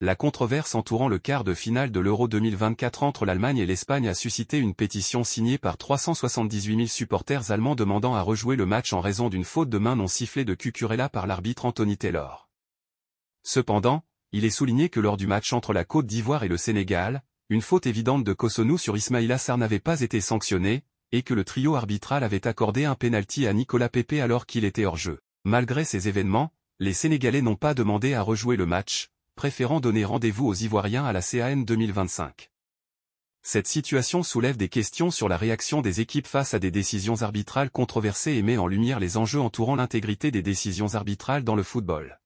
La controverse entourant le quart de finale de l'Euro 2024 entre l'Allemagne et l'Espagne a suscité une pétition signée par 378 000 supporters allemands demandant à rejouer le match en raison d'une faute de main non sifflée de Cucurella par l'arbitre Anthony Taylor. Cependant, il est souligné que lors du match entre la Côte d'Ivoire et le Sénégal, une faute évidente de Kosonou sur Ismail Assar n'avait pas été sanctionnée, et que le trio arbitral avait accordé un pénalty à Nicolas Pepe alors qu'il était hors jeu. Malgré ces événements, les Sénégalais n'ont pas demandé à rejouer le match, préférant donner rendez-vous aux Ivoiriens à la CAN 2025. Cette situation soulève des questions sur la réaction des équipes face à des décisions arbitrales controversées et met en lumière les enjeux entourant l'intégrité des décisions arbitrales dans le football.